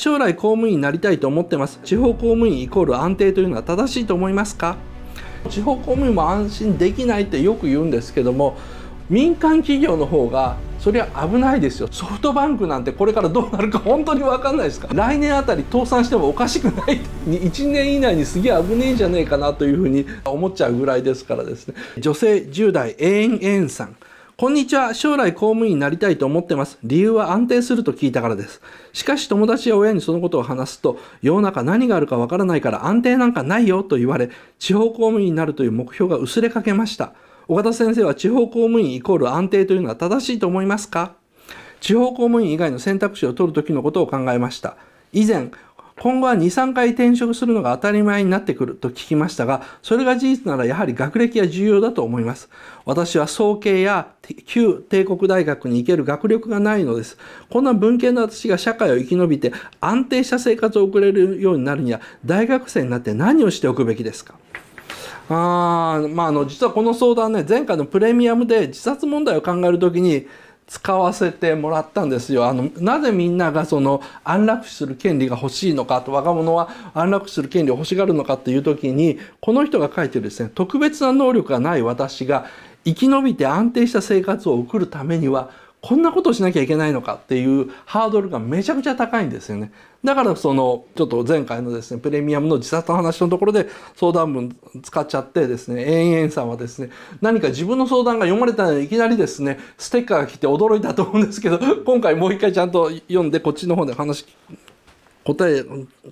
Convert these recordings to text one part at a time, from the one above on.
将来公務員になりたいと思ってます地方公務員イコール安定というのは正しいと思いますか地方公務員も安心できないってよく言うんですけども民間企業の方がそれは危ないですよソフトバンクなんてこれからどうなるか 本当に分かんないですか来年あたり倒産してもおかしくない1年以内にすげえ危ねえんじゃねえかなというふうに思っちゃうぐらいですからですね女性10代永遠さんこんにちは。将来公務員になりたいと思ってます。理由は安定すると聞いたからです。しかし友達や親にそのことを話すと、世の中何があるかわからないから安定なんかないよと言われ、地方公務員になるという目標が薄れかけました。岡田先生は地方公務員イコール安定というのは正しいと思いますか地方公務員以外の選択肢を取るときのことを考えました。以前、今後は2、3回転職するのが当たり前になってくると聞きましたが、それが事実ならやはり学歴は重要だと思います。私は総計や旧帝国大学に行ける学力がないのです。こんな文系の私が社会を生き延びて安定した生活を送れるようになるには、大学生になって何をしておくべきですかあまあ、あの実はこの相談ね前回のプレミアムで自殺問題を考える時に使わせてもらったんですよ。あの、なぜみんながその安楽死する権利が欲しいのかと、若者は安楽死する権利を欲しがるのかっていう時に、この人が書いてるですね、特別な能力がない私が生き延びて安定した生活を送るためには、こんなことしなきゃいけないのかっていうハードルがめちゃくちゃ高いんですよね。だからそのちょっと前回のですねプレミアムの自殺の話のところで相談文使っちゃってですね延々さんはですね何か自分の相談が読まれたのでいきなりですねステッカーが来て驚いたと思うんですけど 今回もう一回ちゃんと読んでこっちの方で話答え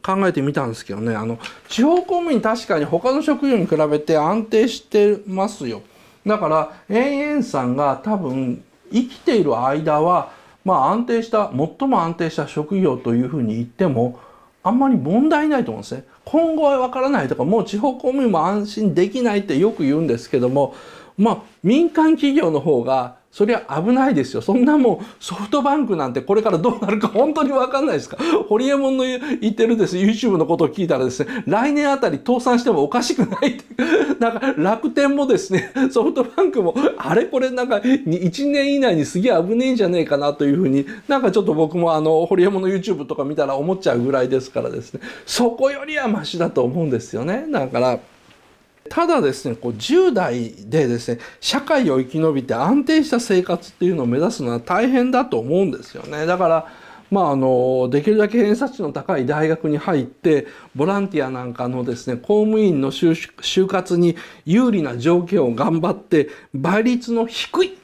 考えてみたんですけどねあの地方公務員確かに他の職業に比べて安定してますよ。だから、永遠さんが多分生きている間は、まあ、安定した最も安定した職業というふうに言ってもあんまり問題ないと思うんですね。今後は分からないとかもう地方公務員も安心できないってよく言うんですけどもまあ民間企業の方がそりゃ危ないですよ。そんなもうソフトバンクなんてこれからどうなるか 本当にわかんないですか。ホリエモンの言ってるです YouTube のことを聞いたらですね、来年あたり倒産してもおかしくない。なんか楽天もですね、ソフトバンクもあれこれなんか1年以内にすげえ危ねえんじゃねえかなというふうになんかちょっと僕もあのホリエモンの YouTube とか見たら思っちゃうぐらいですからですね、そこよりはマシだと思うんですよね。だから、ただですねこう10代でですね社会を生き延びて安定した生活っていうのを目指すのは大変だと思うんですよねだからまあ、あのできるだけ偏差値の高い大学に入ってボランティアなんかのですね公務員の就活に有利な条件を頑張って倍率の低い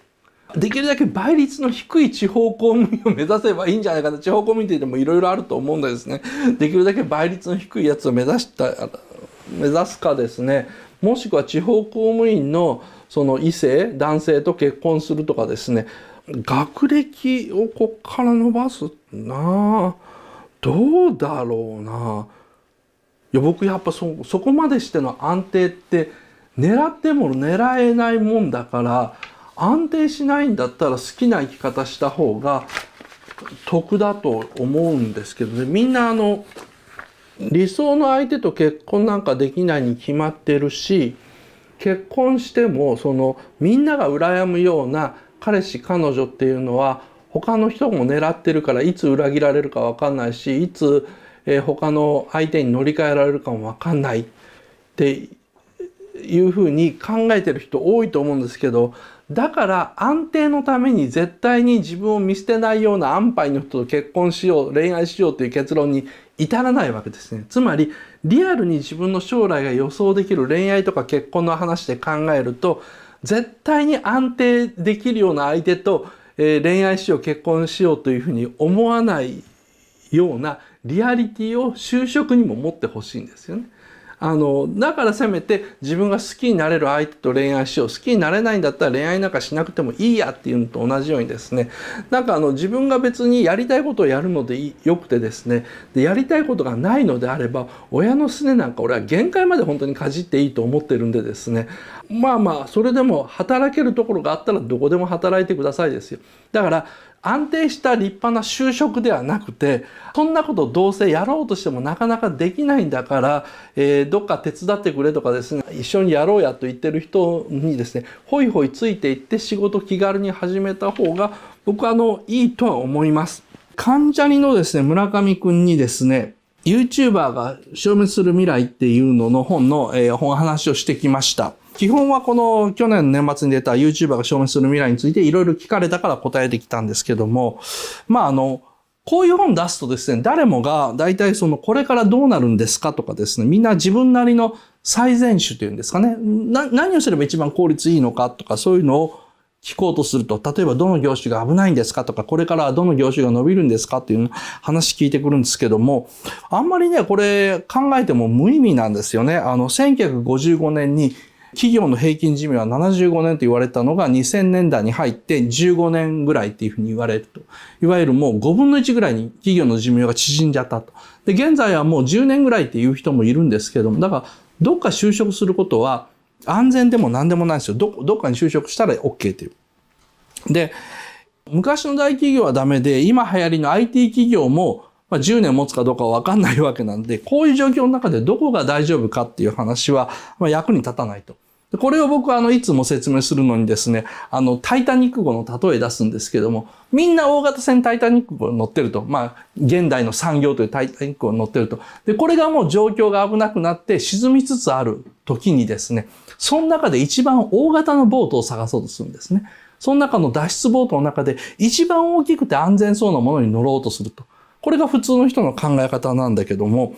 できるだけ倍率の低い地方公務員を目指せばいいんじゃないかな地方公務員っててもいろいろあると思うんですねできるだけ倍率の低いやつを目指した目指すかですねもしくは地方公務員のその異性男性と結婚するとかですね学歴をこっから伸ばすなどうだろうないや僕やっぱそそこまでしての安定って狙っても狙えないもんだから安定しないんだったら好きな生き方した方が得だと思うんですけどねみんなあの理想の相手と結婚なんかできないに決まってるし結婚してもそのみんなが羨むような彼氏彼女っていうのは他の人も狙ってるからいつ裏切られるか分かんないしいつ、え他の相手に乗り換えられるかも分かんないっていうふうに考えてる人多いと思うんですけどだから安定のために絶対に自分を見捨てないような安牌の人と結婚しよう、恋愛しようという結論に至らないわけですね。つまり、リアルに自分の将来が予想できる恋愛とか結婚の話で考えると、絶対に安定できるような相手と、えー、恋愛しよう、結婚しようというふうに思わないようなリアリティを就職にも持ってほしいんですよね。あのだからせめて自分が好きになれる相手と恋愛しよう好きになれないんだったら恋愛なんかしなくてもいいやっていうのと同じようにですねなんかあの自分が別にやりたいことをやるのでよくてですねでやりたいことがないのであれば親のすねなんか俺は限界まで本当にかじっていいと思ってるんでですねまあまあそれでも働けるところがあったらどこでも働いてくださいですよだから安定した立派な就職ではなくてそんなことどうせやろうとしてもなかなかできないんだから、えー、どっか手伝ってくれとかですね一緒にやろうやと言ってる人にですねホイホイついていって仕事気軽に始めた方が僕はあのいいとは思います。関ジャニのですね村上くんにですね YouTuber が消滅する未来っていうのの本の、えー、本話をしてきました。基本はこの去年年末に出た YouTuber が証明する未来についていろいろ聞かれたから答えてきたんですけども、まああの、こういう本出すとですね、誰もが大体そのこれからどうなるんですかとかですね、みんな自分なりの最善手というんですかね、何をすれば一番効率いいのかとかそういうのを聞こうとすると、例えばどの業種が危ないんですかとか、これからどの業種が伸びるんですかっていう話聞いてくるんですけども、あんまりね、これ考えても無意味なんですよね。あの、1955年に企業の平均寿命は75年と言われたのが2000年代に入って15年ぐらいっていうふうに言われると。いわゆるもう5分の1ぐらいに企業の寿命が縮んじゃったと。で、現在はもう10年ぐらいっていう人もいるんですけども、だからどっか就職することは安全でも何でもないんですよ。ど、どっかに就職したら OK っていう。で、昔の大企業はダメで、今流行りの IT 企業もま10年持つかどうかわかんないわけなんで、こういう状況の中でどこが大丈夫かっていう話は、ま役に立たないと。これを僕はあのいつも説明するのにですね、あのタイタニック号の例え出すんですけども、みんな大型船タイタニック号に乗ってると、まあ現代の産業というタイタニック号に乗ってると。で、これがもう状況が危なくなって沈みつつある時にですね、その中で一番大型のボートを探そうとするんですね。その中の脱出ボートの中で一番大きくて安全そうなものに乗ろうとすると。これが普通の人の考え方なんだけども、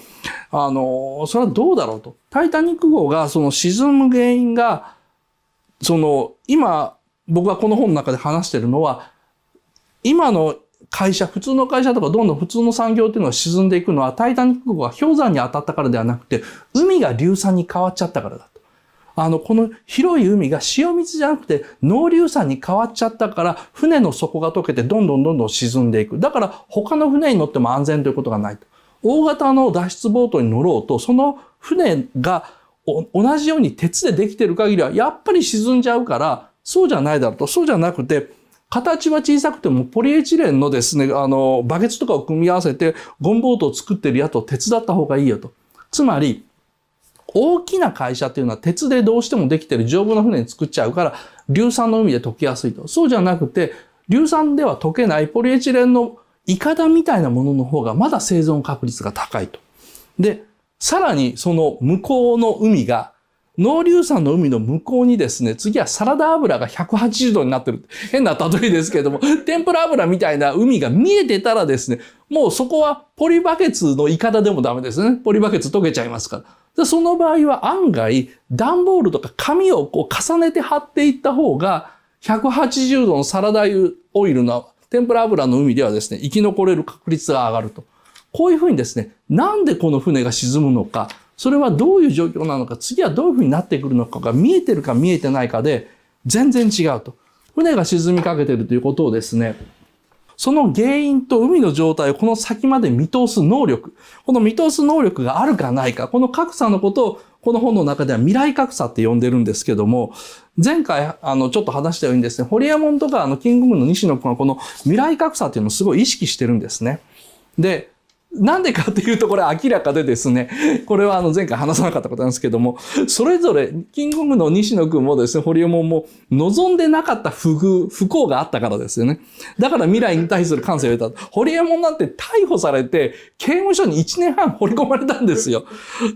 あの、それはどうだろうと。タイタニック号がその沈む原因が、その、今、僕がこの本の中で話してるのは、今の会社、普通の会社とかどんどん普通の産業っていうのは沈んでいくのは、タイタニック号が氷山に当たったからではなくて、海が硫酸に変わっちゃったからだ。あの、この広い海が潮水じゃなくて、農流酸に変わっちゃったから、船の底が溶けてどんどんどんどん沈んでいく。だから、他の船に乗っても安全ということがないと。大型の脱出ボートに乗ろうと、その船が同じように鉄でできてる限りは、やっぱり沈んじゃうから、そうじゃないだろうと。そうじゃなくて、形は小さくてもポリエチレンのですね、あの、バケツとかを組み合わせて、ゴムボートを作ってるやつを手伝った方がいいよと。つまり、大きな会社っていうのは鉄でどうしてもできてる丈夫な船作っちゃうから、硫酸の海で溶けやすいと。そうじゃなくて、硫酸では溶けないポリエチレンのイカダみたいなものの方がまだ生存確率が高いと。で、さらにその向こうの海が、濃硫酸の海の向こうにですね、次はサラダ油が180度になってる。変な例えですけれども、天ぷら油みたいな海が見えてたらですね、もうそこはポリバケツのイカダでもダメですね。ポリバケツ溶けちゃいますから。でその場合は案外、段ボールとか紙をこう重ねて貼っていった方が、180度のサラダ油オイルの天ぷら油の海ではですね、生き残れる確率が上がると。こういうふうにですね、なんでこの船が沈むのか、それはどういう状況なのか、次はどういうふうになってくるのかが見えてるか見えてないかで、全然違うと。船が沈みかけてるということをですね、その原因と海の状態をこの先まで見通す能力、この見通す能力があるかないか、この格差のことをこの本の中では未来格差って呼んでるんですけども、前回、あの、ちょっと話したようにですね、ホリエモンとか、あの、キングムの西野君はこの未来格差っていうのをすごい意識してるんですね。で、なんでかっていうとこれ明らかでですね、これはあの前回話さなかったことなんですけども、それぞれ、キングングの西野くんもですね、堀江門も望んでなかった不遇、不幸があったからですよね。だから未来に対する感性を得た。堀江門なんて逮捕されて、刑務所に1年半掘り込まれたんですよ。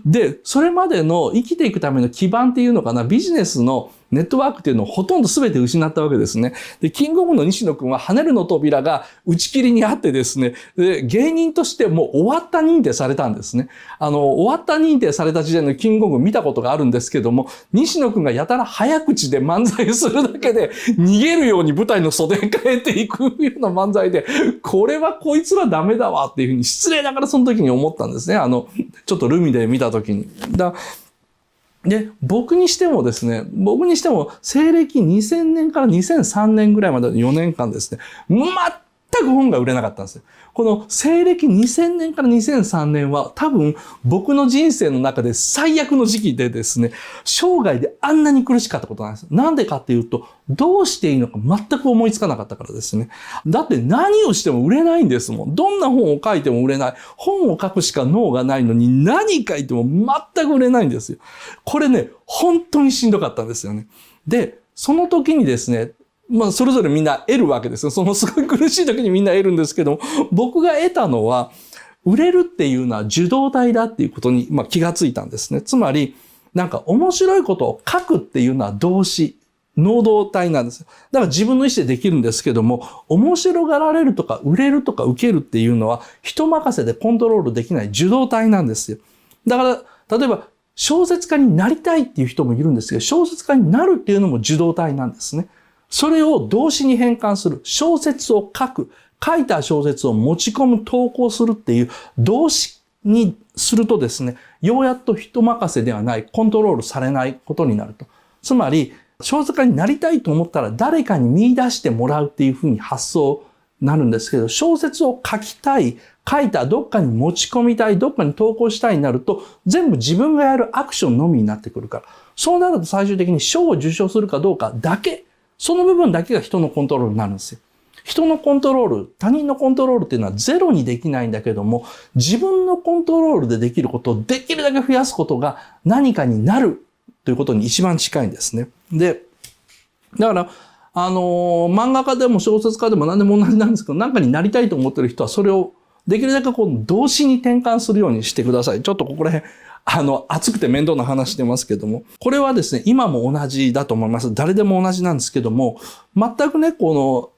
で、それまでの生きていくための基盤っていうのかな、ビジネスのネットワークっていうのをほとんど全て失ったわけですね。で、キングオブの西野君は跳ねるの扉が打ち切りにあってですね、で芸人としてもう終わった認定されたんですね。あの、終わった認定された時代のキングオブ見たことがあるんですけども、西野君がやたら早口で漫才するだけで逃げるように舞台の袖変えていくような漫才で、これはこいつらダメだわっていうふうに失礼ながらその時に思ったんですね。あの、ちょっとルミで見た時に。だで、僕にしてもですね、僕にしても、西暦2000年から2003年ぐらいまでの4年間ですね、全く本が売れなかったんですよ。この西暦2000年から2003年は多分僕の人生の中で最悪の時期でですね、生涯であんなに苦しかったことなんです。なんでかっていうと、どうしていいのか全く思いつかなかったからですね。だって何をしても売れないんですもん。どんな本を書いても売れない。本を書くしか脳がないのに何書いても全く売れないんですよ。これね、本当にしんどかったんですよね。で、その時にですね、まあ、それぞれみんな得るわけですよ。そのすごい苦しい時にみんな得るんですけど僕が得たのは、売れるっていうのは受動体だっていうことに、まあ、気がついたんですね。つまり、なんか面白いことを書くっていうのは動詞、能動体なんです。だから自分の意思でできるんですけども、面白がられるとか売れるとか受けるっていうのは人任せでコントロールできない受動体なんですよ。だから、例えば小説家になりたいっていう人もいるんですけど、小説家になるっていうのも受動体なんですね。それを動詞に変換する、小説を書く、書いた小説を持ち込む、投稿するっていう動詞にするとですね、ようやっと人任せではない、コントロールされないことになると。つまり、小説家になりたいと思ったら誰かに見出してもらうっていうふうに発想になるんですけど、小説を書きたい、書いた、どっかに持ち込みたい、どっかに投稿したいになると、全部自分がやるアクションのみになってくるから。そうなると最終的に賞を受賞するかどうかだけその部分だけが人のコントロールになるんですよ。人のコントロール、他人のコントロールっていうのはゼロにできないんだけども、自分のコントロールでできることをできるだけ増やすことが何かになるということに一番近いんですね。で、だから、あのー、漫画家でも小説家でも何でも同じなんですけど、何かになりたいと思ってる人はそれをできるだけこう動詞に転換するようにしてください。ちょっとここら辺あの、熱くて面倒な話してますけども、これはですね、今も同じだと思います。誰でも同じなんですけども、全くね、この、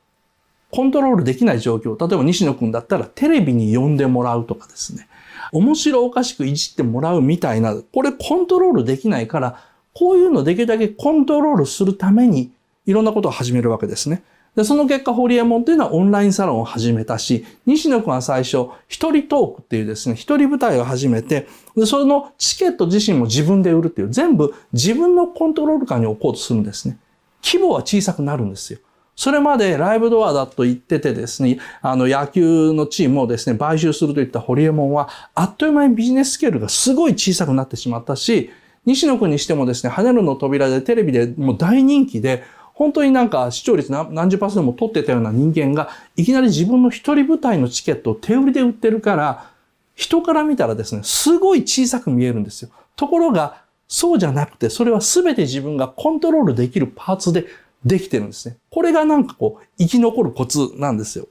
コントロールできない状況。例えば西野くんだったらテレビに呼んでもらうとかですね。面白おかしくいじってもらうみたいな、これコントロールできないから、こういうのできるだけコントロールするために、いろんなことを始めるわけですね。で、その結果、ホリエモンというのはオンラインサロンを始めたし、西野くんは最初、一人トークっていうですね、一人舞台を始めて、で、そのチケット自身も自分で売るっていう、全部自分のコントロール下に置こうとするんですね。規模は小さくなるんですよ。それまでライブドアだと言っててですね、あの野球のチームをですね、買収するといったホリエモンは、あっという間にビジネススケールがすごい小さくなってしまったし、西野くんにしてもですね、跳ねるの扉でテレビでもう大人気で、本当になんか視聴率何十パーセントも取ってたような人間が、いきなり自分の一人舞台のチケットを手売りで売ってるから、人から見たらですね、すごい小さく見えるんですよ。ところが、そうじゃなくて、それは全て自分がコントロールできるパーツでできてるんですね。これがなんかこう、生き残るコツなんですよ。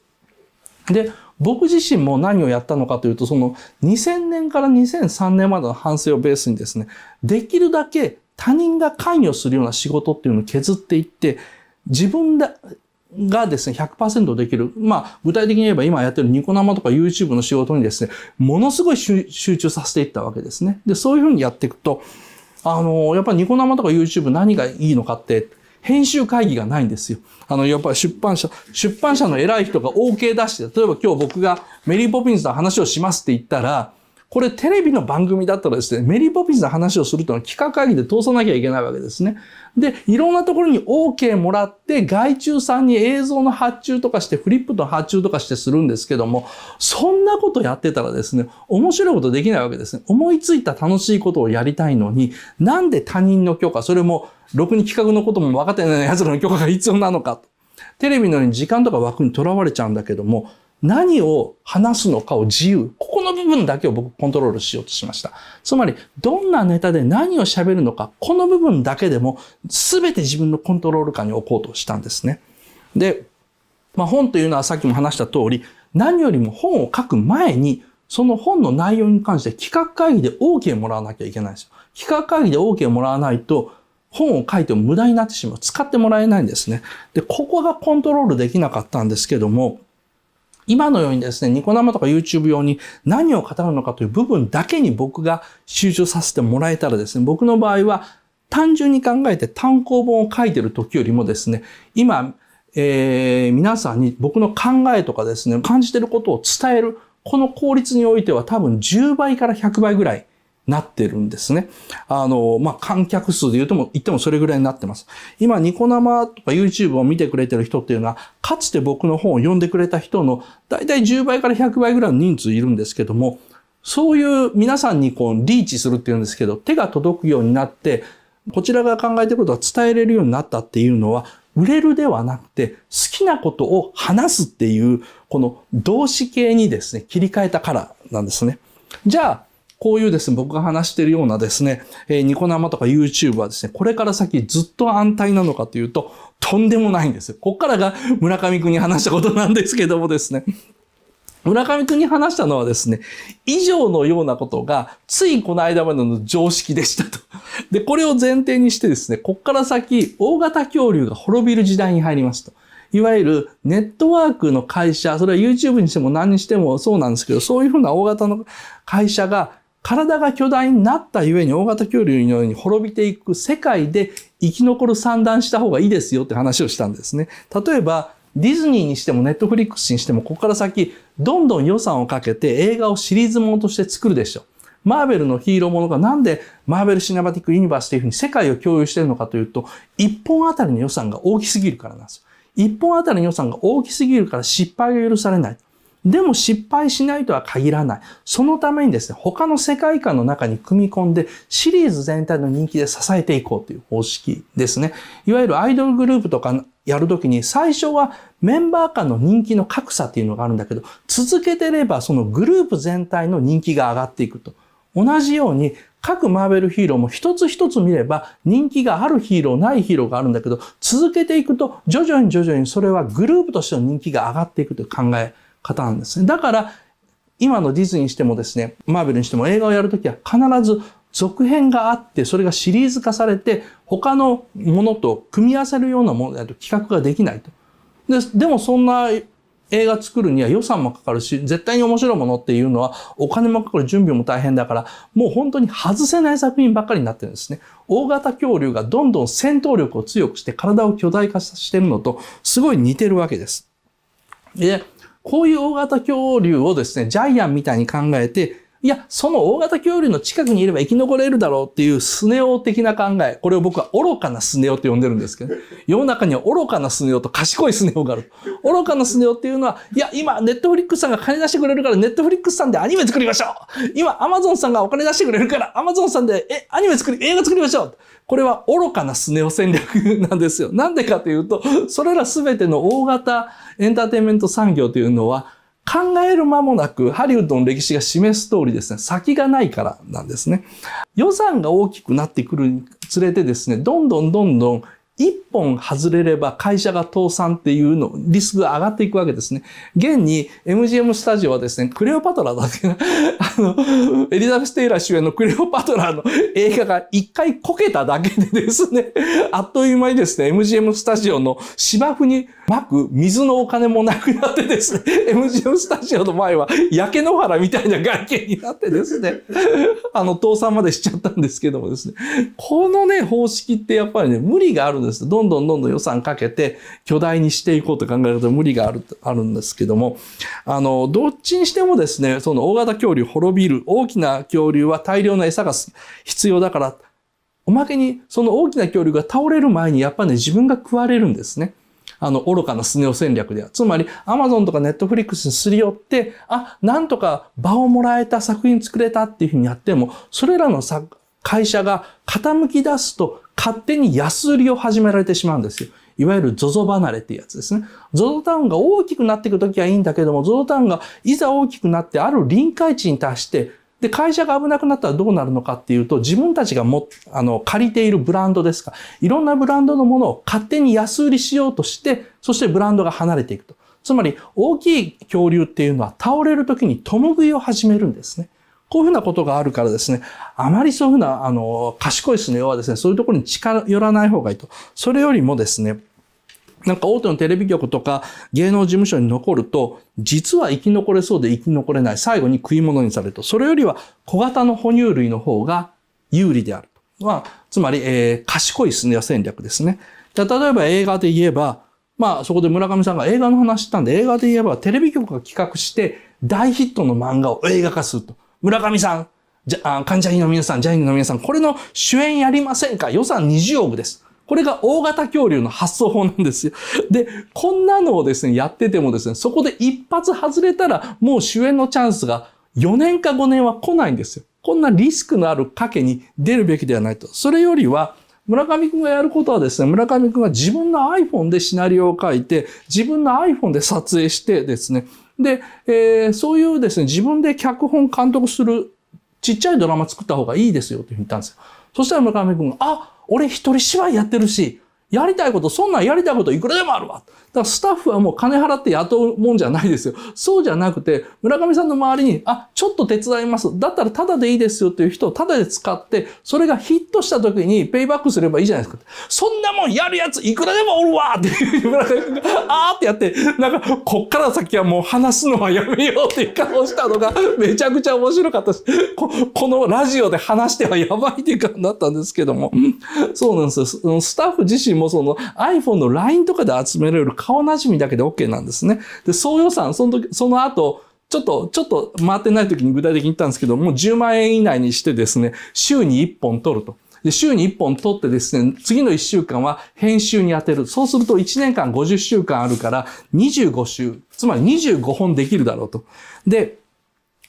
で、僕自身も何をやったのかというと、その2000年から2003年までの反省をベースにですね、できるだけ他人が関与するような仕事っていうのを削っていって、自分がですね、100%できる。まあ、具体的に言えば今やってるニコ生とか YouTube の仕事にですね、ものすごい集中させていったわけですね。で、そういうふうにやっていくと、あの、やっぱりニコ生とか YouTube 何がいいのかって、編集会議がないんですよ。あの、やっぱり出版社、出版社の偉い人が OK 出して、例えば今日僕がメリーポピンズの話をしますって言ったら、これテレビの番組だったらですね、メリーポピンズの話をするというのは企画会議で通さなきゃいけないわけですね。で、いろんなところに OK もらって、外注さんに映像の発注とかして、フリップの発注とかしてするんですけども、そんなことやってたらですね、面白いことできないわけですね。思いついた楽しいことをやりたいのに、なんで他人の許可、それも、ろくに企画のことも分かってない奴らの許可が必要なのかと。テレビのように時間とか枠にとらわれちゃうんだけども、何を話すのかを自由。ここの部分だけを僕コントロールしようとしました。つまり、どんなネタで何を喋るのか、この部分だけでも全て自分のコントロール下に置こうとしたんですね。で、まあ本というのはさっきも話した通り、何よりも本を書く前に、その本の内容に関して企画会議で OK もらわなきゃいけないんですよ。企画会議で OK もらわないと、本を書いても無駄になってしまう。使ってもらえないんですね。で、ここがコントロールできなかったんですけども、今のようにですね、ニコ生とか YouTube 用に何を語るのかという部分だけに僕が集中させてもらえたらですね、僕の場合は単純に考えて単行本を書いてる時よりもですね、今、えー、皆さんに僕の考えとかですね、感じてることを伝える、この効率においては多分10倍から100倍ぐらいなってるんですね。あの、まあ、観客数で言うとも、言ってもそれぐらいになってます。今、ニコ生とか YouTube を見てくれてる人っていうのは、かつて僕の本を読んでくれた人の、だいたい10倍から100倍ぐらいの人数いるんですけども、そういう皆さんにこう、リーチするっていうんですけど、手が届くようになって、こちらが考えてることは伝えれるようになったっていうのは、売れるではなくて、好きなことを話すっていう、この動詞形にですね、切り替えたからなんですね。じゃあ、こういうですね、僕が話しているようなですね、えニコ生とか YouTube はですね、これから先ずっと安泰なのかというと、とんでもないんですよ。こっからが村上くんに話したことなんですけどもですね。村上くんに話したのはですね、以上のようなことが、ついこの間までの常識でしたと。で、これを前提にしてですね、こっから先、大型恐竜が滅びる時代に入りますと。いわゆるネットワークの会社、それは YouTube にしても何にしてもそうなんですけど、そういうふうな大型の会社が体が巨大になったゆえに大型恐竜のように滅びていく世界で生き残る算段した方がいいですよって話をしたんですね。例えば、ディズニーにしてもネットフリックスにしても、ここから先、どんどん予算をかけて映画をシリーズものとして作るでしょう。マーベルのヒーローものがなんでマーベルシネマティックユニバースというふうに世界を共有しているのかというと、一本あたりの予算が大きすぎるからなんですよ。一本あたりの予算が大きすぎるから失敗が許されない。でも失敗しないとは限らない。そのためにですね、他の世界観の中に組み込んで、シリーズ全体の人気で支えていこうという方式ですね。いわゆるアイドルグループとかやるときに、最初はメンバー間の人気の格差っていうのがあるんだけど、続けてればそのグループ全体の人気が上がっていくと。同じように、各マーベルヒーローも一つ一つ見れば人気があるヒーロー、ないヒーローがあるんだけど、続けていくと徐々に徐々にそれはグループとしての人気が上がっていくという考え方なんですね。だから、今のディズニーにしてもですね、マーベルにしても映画をやるときは必ず続編があって、それがシリーズ化されて、他のものと組み合わせるようなものだと企画ができないと。ででもそんな映画作るには予算もかかるし、絶対に面白いものっていうのはお金もかかる、準備も大変だから、もう本当に外せない作品ばっかりになってるんですね。大型恐竜がどんどん戦闘力を強くして体を巨大化してるのとすごい似てるわけです。で、こういう大型恐竜をですね、ジャイアンみたいに考えて、いや、その大型恐竜の近くにいれば生き残れるだろうっていうスネ夫的な考え。これを僕は愚かなスネ夫と呼んでるんですけど、世の中には愚かなスネ夫と賢いスネ夫がある。愚かなスネ夫っていうのは、いや、今、ネットフリックスさんが金出してくれるから、ネットフリックスさんでアニメ作りましょう今、アマゾンさんがお金出してくれるから、アマゾンさんで、え、アニメ作り、映画作りましょうこれは愚かなスネ夫戦略なんですよ。なんでかというと、それら全ての大型エンターテインメント産業というのは、考える間もなくハリウッドの歴史が示す通りですね、先がないからなんですね。予算が大きくなってくるにつれてですね、どんどんどんどん一本外れれば会社が倒産っていうの、リスクが上がっていくわけですね。現に MGM スタジオはですね、クレオパトラだけ あの、エリザベス・テイラー主演のクレオパトラの映画が一回こけただけでですね、あっという間にですね、MGM スタジオの芝生にマク、水のお金もなくなってですね、MGM スタジオの前は焼け野原みたいな外見になってですね、あの、倒産までしちゃったんですけどもですね、このね、方式ってやっぱりね、無理があるんです。どんどんどんどん予算かけて、巨大にしていこうと考えると無理がある、あるんですけども、あの、どっちにしてもですね、その大型恐竜滅びる、大きな恐竜は大量の餌が必要だから、おまけに、その大きな恐竜が倒れる前に、やっぱね、自分が食われるんですね。あの、愚かなスネ夫戦略では。つまり、アマゾンとかネットフリックスにすり寄って、あ、なんとか場をもらえた作品作れたっていうふうにやっても、それらの作会社が傾き出すと勝手に安売りを始められてしまうんですよ。いわゆる ZOZO 離れっていうやつですね。ZOZO タウンが大きくなっていくときはいいんだけども、ZOZO タウンがいざ大きくなってある臨界値に達してで、会社が危なくなったらどうなるのかっていうと、自分たちがも、あの、借りているブランドですか、いろんなブランドのものを勝手に安売りしようとして、そしてブランドが離れていくと。つまり、大きい恐竜っていうのは倒れる時に共食いを始めるんですね。こういうふうなことがあるからですね、あまりそういうふうな、あの、賢いスネ夫はですね、そういうところに近寄らない方がいいと。それよりもですね、なんか大手のテレビ局とか芸能事務所に残ると、実は生き残れそうで生き残れない。最後に食い物にされると。それよりは小型の哺乳類の方が有利である。まあ、つまり、えー、賢いネア戦略ですね。じゃ例えば映画で言えば、まあそこで村上さんが映画の話したんで、映画で言えばテレビ局が企画して大ヒットの漫画を映画化すると。村上さん、じゃ、あ、患者医の皆さん、ジャニーの皆さん、これの主演やりませんか予算20億です。これが大型恐竜の発想法なんですよ。で、こんなのをですね、やっててもですね、そこで一発外れたら、もう主演のチャンスが4年か5年は来ないんですよ。こんなリスクのある賭けに出るべきではないと。それよりは、村上くんがやることはですね、村上くんが自分の iPhone でシナリオを書いて、自分の iPhone で撮影してですね、で、えー、そういうですね、自分で脚本監督するちっちゃいドラマ作った方がいいですよって言ったんですよ。そしたら村上君が、あ、俺一人芝居やってるし、やりたいこと、そんなんやりたいこといくらでもあるわ。だからスタッフはもう金払って雇うもんじゃないですよ。そうじゃなくて、村上さんの周りに、あ、ちょっと手伝います。だったらタダでいいですよっていう人をタダで使って、それがヒットした時にペイバックすればいいじゃないですか。そんなもんやるやついくらでもおるわっていう村上が、あーってやって、なんか、こっから先はもう話すのはやめようっていう顔したのが、めちゃくちゃ面白かったし、ここのラジオで話してはやばいっていう感じだったんですけども。そうなんですよ。スタッフ自身ももその iPhone の LINE とかで集められる顔なじみだけで OK なんですね。で、総予算、その時、その後、ちょっと、ちょっと回ってない時に具体的に言ったんですけど、もう10万円以内にしてですね、週に1本取ると。で、週に1本取ってですね、次の1週間は編集に当てる。そうすると1年間50週間あるから、25週、つまり25本できるだろうと。で、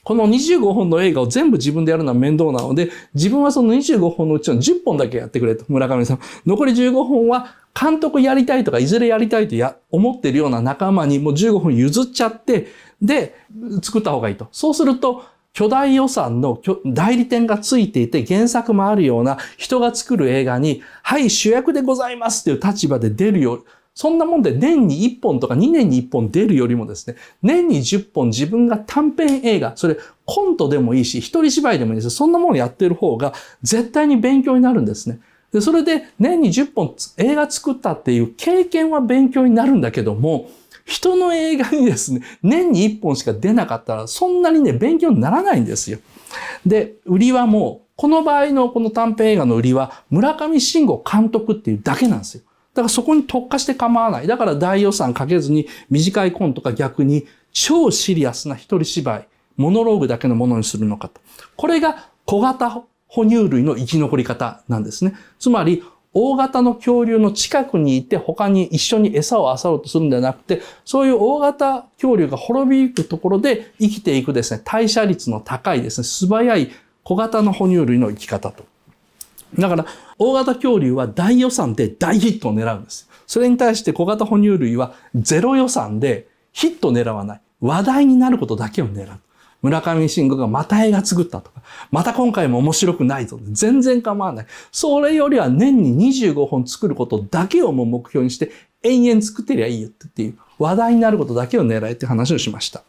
この25本の映画を全部自分でやるのは面倒なので、自分はその25本のうちの10本だけやってくれと、村上さん。残り15本は監督やりたいとか、いずれやりたいとや思ってるような仲間にもう15本譲っちゃって、で、作った方がいいと。そうすると、巨大予算の代理店がついていて原作もあるような人が作る映画に、はい、主役でございますっていう立場で出るよそんなもんで年に1本とか2年に1本出るよりもですね、年に10本自分が短編映画、それコントでもいいし、一人芝居でもいいですそんなものやってる方が絶対に勉強になるんですね。で、それで年に10本映画作ったっていう経験は勉強になるんだけども、人の映画にですね、年に1本しか出なかったら、そんなにね、勉強にならないんですよ。で、売りはもう、この場合のこの短編映画の売りは、村上信吾監督っていうだけなんですよ。だからそこに特化して構わない。だから大予算かけずに短いコントか逆に超シリアスな一人芝居、モノローグだけのものにするのかと。これが小型哺乳類の生き残り方なんですね。つまり、大型の恐竜の近くにいて他に一緒に餌を漁ろうとするんではなくて、そういう大型恐竜が滅びゆくところで生きていくですね、代謝率の高いですね、素早い小型の哺乳類の生き方と。だから、大型恐竜は大予算で大ヒットを狙うんです。それに対して小型哺乳類はゼロ予算でヒットを狙わない。話題になることだけを狙う。村上信五がまた映画作ったとか、また今回も面白くないぞ。全然構わない。それよりは年に25本作ることだけをもう目標にして、延々作ってりゃいいよっていう、話題になることだけを狙えって話をしました。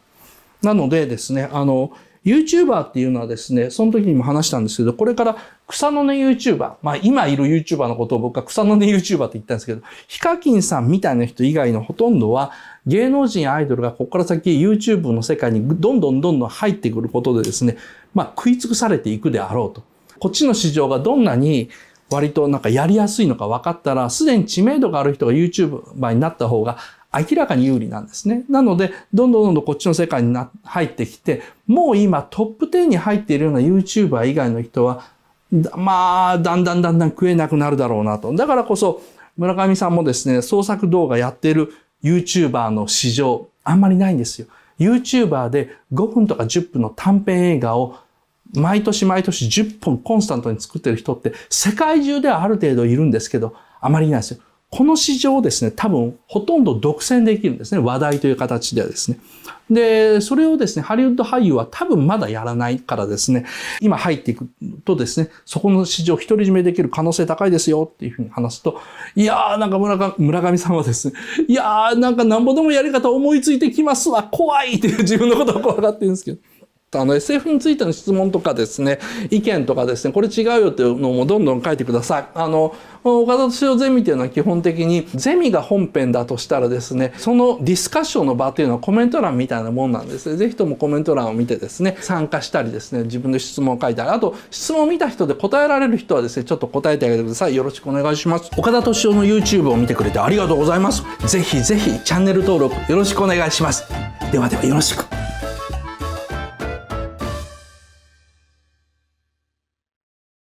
なのでですね、あの、YouTuber っていうのはですね、その時にも話したんですけど、これから草の根 YouTuber、まあ今いる YouTuber のことを僕は草の根 YouTuber って言ったんですけど、ヒカキンさんみたいな人以外のほとんどは、芸能人アイドルがここから先 YouTube の世界にどんどんどんどん入ってくることでですね、まあ食い尽くされていくであろうと。こっちの市場がどんなに割となんかやりやすいのか分かったら、すでに知名度がある人が YouTuber になった方が明らかに有利なんですね。なので、どんどんどんどんこっちの世界に入ってきて、もう今トップ10に入っているような YouTuber 以外の人は、まあ、だんだんだんだん食えなくなるだろうなと。だからこそ、村上さんもですね、創作動画やってる YouTuber の市場、あんまりないんですよ。YouTuber で5分とか10分の短編映画を毎年毎年10本コンスタントに作ってる人って世界中ではある程度いるんですけど、あまりいないんですよ。この市場をですね、多分ほとんど独占できるんですね。話題という形ではですね。で、それをですね、ハリウッド俳優は多分まだやらないからですね、今入っていくとですね、そこの市場独り占めできる可能性高いですよっていうふうに話すと、いやーなんか村上村上さんはですね、いやーなんかなんぼでもやり方思いついてきますわ、怖いっていう自分のことを怖がってるんですけど。あの SF についての質問とかですね意見とかですねこれ違うよっていうのもどんどん書いてください。あの岡田敏夫ゼミというのは基本的にゼミが本編だとしたらですねそのディスカッションの場というのはコメント欄みたいなもんなんですね。ぜひともコメント欄を見てですね参加したりですね自分の質問を書いたりあと質問を見た人で答えられる人はですねちょっと答えてあげてください。よろしくお願いします。岡田敏夫の YouTube を見てくれてありがとうございます。ぜひぜひチャンネル登録よろしくお願いします。ではではよろしく。